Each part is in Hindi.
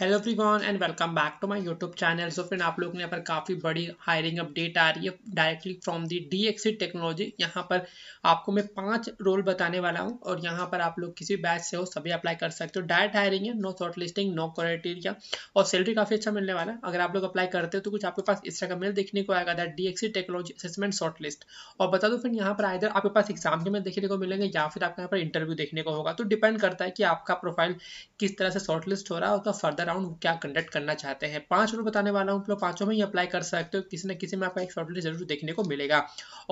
hello gone and welcome back to my YouTube channel so friend आप लोग ने यहाँ पर काफ़ी बड़ी हायरिंग अपडेट आ रही है directly from the D X C technology यहाँ पर आपको मैं पांच रोल बताने वाला हूँ और यहाँ पर आप लोग किसी बैच से हो सभी अप्लाई कर सकते हो डायरेक्ट हायरिंग है no short listing no criteria और सैलरी काफ़ी अच्छा मिलने वाला है अगर आप लोग अप्लाई करते हो तो कुछ आपके पास इस तरह का मेल देखने को आएगा that D X C technology assessment short list और बता दो फिर यहाँ पर आइधर आपके पास एग्जाम के मेल देखने को मिलेंगे या फिर आपके यहाँ पर इंटरव्यू देखने को होगा तो डिपेंड करता है कि आपका प्रोफाइल किस तरह से शॉर्ट लिस्ट हो रहा है उसका फर्दर राउंड क्या कंडक्ट करना चाहते हैं पांच रोल बताने वाला हूँ लोग मतलब पांचों में ही अप्लाई कर सकते हो किसी न किसी में आपका एक शॉर्टलिस्ट जरूर देखने को मिलेगा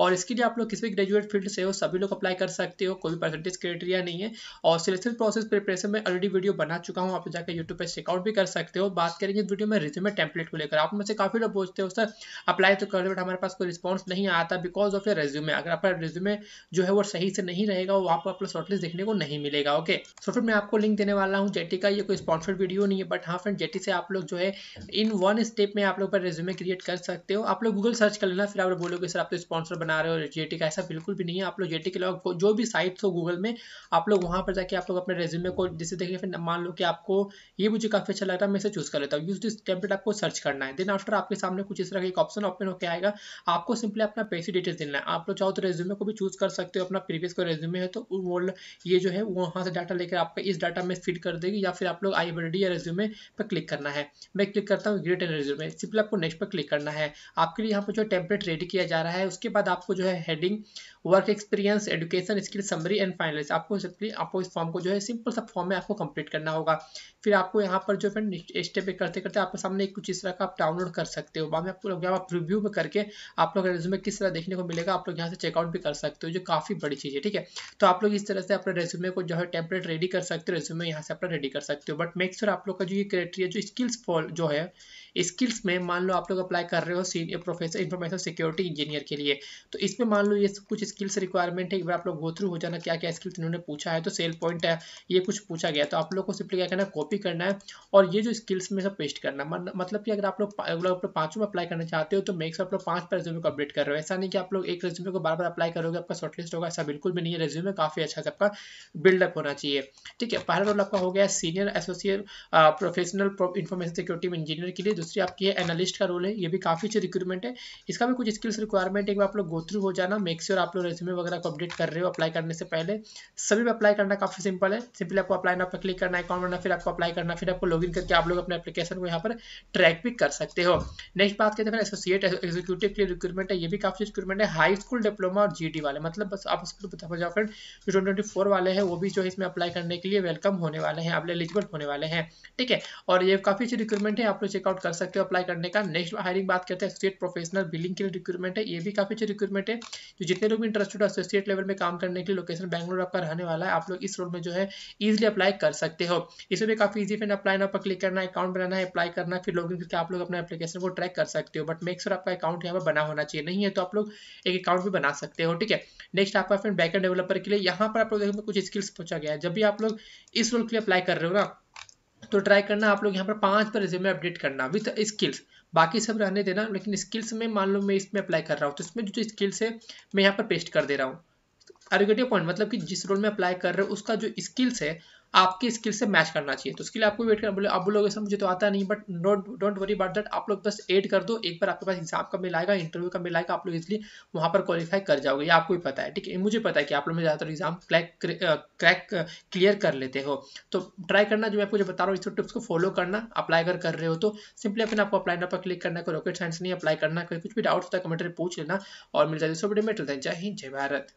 और इसके लिए आप लोग किसी भी ग्रेजुएट फील्ड से हो सभी लोग अप्लाई कर सकते हो कोई परसेंटेज क्राइटेरिया नहीं है और सिलेक्शन प्रोसेस प्रिपरेशन में ऑलरेडी वीडियो बना चुका हूँ आप जाकर यूट्यूब पर चेकआउट भी कर सकते हो बात करेंगे इस वीडियो में रिज्यूमे टेम्पलेट को लेकर आप में से काफी लोग पूछते हो सर अप्लाई तो कर बट हमारे पास कोई रिस्पॉन्स नहीं आता बिकॉज ऑफ योर रेज्यूमे अगर आपका रेज्यूमे जो है वो सही से नहीं रहेगा वो आपको अपना शॉर्टलिस्ट देखने को नहीं मिलेगा ओके सो फिर मैं आपको लिंक देने वाला हूँ जेटी का ये कोई स्पॉन्सर्ड वीडियो नहीं है बट हाँ फ्रेंड जेटी से आप लोग जो है इन वन स्टेप में आप लोग पर रेज्यूमे क्रिएट कर सकते हो आप लोग गूगल सर्च कर लेना फिर आप लोग बोलोगे सर आप तो स्पॉन्सर बना रहे हो जेटी का ऐसा बिल्कुल भी नहीं है आप लोग जेटी के अलावा जो भी साइट्स हो गूगल में आप लोग वहाँ पर जाके आप लोग अपने रेज्यूमे को जैसे देखिए फिर मान लो कि आपको ये मुझे काफ़ी अच्छा लग रहा है मैं इसे चूज़ कर लेता हूँ यूज दिस टेम्पलेट आपको सर्च करना है देन आफ्टर आपके सामने कुछ इस तरह का एक ऑप्शन ओपन होकर आएगा आपको सिंपली अपना पैसे डिटेल्स देना है आप लोग चाहो तो रेज्यूमे को भी चूज़ कर सकते हो अपना प्रीवियस का रेज्यूमे है तो वो ये जो है वहाँ से डाटा लेकर आपका इस डाटा में फिट कर देगी या फिर आप लोग आई या रेज्यूमे में पर क्लिक करना है मैं क्लिक करता हूँ ग्रेट एनर्जी में सिंपल आपको नेक्स्ट पर क्लिक करना है आपके लिए यहाँ पर जो टेम्पलेट रेडी किया जा रहा है उसके बाद आपको जो है heading work experience education skill summary and final आपको सिंपली आपको इस फॉर्म को जो है सिंपल सा फॉर्म में आपको कंप्लीट करना होगा फिर आपको यहाँ पर जो फ्रेंड स्टेप करते करते आपके सामने कुछ इस तरह का आप डाउनलोड कर सकते हो बाद में आपको आप रिव्यू में करके आप लोग रेज्यूमे किस तरह देखने को मिलेगा आप लोग यहाँ से चेकआउट भी कर सकते हो जो काफ़ी बड़ी चीज़ है ठीक है तो आप लोग इस तरह से अपने रेज्यूमे को जो है टेम्पलेट रेडी कर सकते हो रेज्यूमे यहाँ से अपना रेडी कर सकते हो बट मेक श्योर आप लोग का जो ये क्राइटेरिया जो स्किल्स फॉल जो है स्किल्स में मान लो आप लोग अप्लाई कर रहे हो प्रोफेसर इन्फॉर्मेशन सिक्योरिटी इंजीनियर के लिए तो इसमें मान लो ये कुछ स्किल्स रिक्वायरमेंट है एक बार आप लोग गो थ्रू हो जाना क्या क्या स्किल्स इन्होंने पूछा है तो सेल पॉइंट है ये कुछ पूछा गया तो आप लोग को सिंपली क्या करना है कॉपी करना है और ये जो स्किल्स में सब पेस्ट करना है मतलब कि अगर आप लोग पाँचों में अप्लाई करना चाहते हो तो मेक्स आप लोग पाँच पर रेज्यूमे को अपडेट कर रहे हो ऐसा नहीं कि आप लोग एक रेज्यूमे को बार बार अप्लाई करोगे आपका शॉर्टलिस्ट होगा ऐसा बिल्कुल भी नहीं है रेज्यूमे काफ़ी अच्छा है आपका बिल्डअप होना चाहिए ठीक है पहला रोल आपका हो गया senior associate professional information security engineer के लिए दूसरी आपकी है एनालिस्ट का रोल है ये भी काफ़ी अच्छी रिक्रूटमेंट है इसका भी कुछ स्किल्स रिक्वायरमेंट एक बार आप लोग गो थ्रू हो जाना मेक श्योर आप लोग रेज्यूमे वगैरह को अपडेट कर रहे हो अप्लाई करने से पहले सभी में अप्लाई करना काफ़ी सिंपल है सिंपली आपको अप्लाई ना पर क्लिक करना अकाउंट बनना फिर आपको अप्लाई करना फिर आपको लॉगिन करके आप लोग अपने अपलीकेशन को यहाँ पर ट्रैक भी कर सकते हो नेक्स्ट बात करते हैं एसोसिएट एक्जीक्यूटिव के लिए रिक्रूटमेंट है ये भी काफ़ी रिक्रूटमेंट है हाई स्कूल डिप्लोमा और जी वाले मतलब बस आप उसको बता जाओ फ्रेंड जो ट्वेंटी वाले हैं वो भी जो है इसमें अप्लाई करने के लिए वेलकम होने वाले हैं आप एलिजिबल होने वाले हैं ठीक है और ये काफ़ी अच्छी रिक्रूटमेंट है आप लोग चेकआउट कर सकते हो अप्लाई करने का नेक्स्ट हायरिंग बात करते हैं एसोसिएट प्रोफेशनल बिलिंग के लिए रिक्रूटमेंट है ये भी काफी अच्छी रिक्रूटमेंट है जो तो जितने लोग इंटरेस्टेड हो एसोसिएट लेवल में काम करने के लिए लोकेशन बैंगलोर आपका रहने वाला है आप लोग इस रोल में जो है ईजिली अप्लाई कर सकते हो इसमें भी काफी ईजी फिर अप्लाई ना पर क्लिक करना है अकाउंट बनाना है अप्लाई करना फिर लॉग करके आप लोग अपने एप्लीकेशन को ट्रैक कर सकते हो बट मेक श्योर आपका अकाउंट यहाँ पर बना होना चाहिए नहीं है तो आप लोग एक अकाउंट भी बना सकते हो ठीक है नेक्स्ट आपका फ्रेंड बैकअप डेवलपर के लिए यहाँ पर आप लोग कुछ स्किल्स पूछा गया है जब भी आप लोग इस रोल के लिए अप्लाई कर रहे हो ना तो ट्राई करना आप लोग यहाँ पर पांच पर रिज्यूमे अपडेट करना विथ स्किल्स बाकी सब रहने देना लेकिन स्किल्स में मान लो मैं इसमें अप्लाई कर रहा हूँ तो इसमें जो स्किल्स है मैं यहाँ पर पेस्ट कर दे रहा हूँ आर्गेटिव पॉइंट मतलब कि जिस रोल में अप्लाई कर रहे हो उसका जो स्किल्स है आपकी स्किल से मैच करना चाहिए तो उसके लिए आपको वेट करना बोले आप बोलोगे सर मुझे तो आता नहीं but not don't worry about that आप लोग बस एड कर दो एक बार आपके पास एग्जाम का मिल आएगा इंटरव्यू का मिल आएगा आप लोग इसलिए वहाँ पर क्वालिफाई कर जाओगे ये आपको भी पता है ठीक है मुझे पता है कि आप लोग ज़्यादातर एग्जाम क्रैक क्रैक क्लियर कर लेते हो तो ट्राई करना जो मैं आपको जो बता रहा हूँ इस टिप्स को फॉलो करना अप्लाई अगर कर रहे हो तो सिंपली अपने आपको अप्लाई पर क्लिक करना कोई रॉकेट साइंस नहीं अप्लाई करना कोई कुछ भी डाउट होता है कमेंट में पूछ लेना और मिल जाए सो वीडियो में जय हिंद जय भारत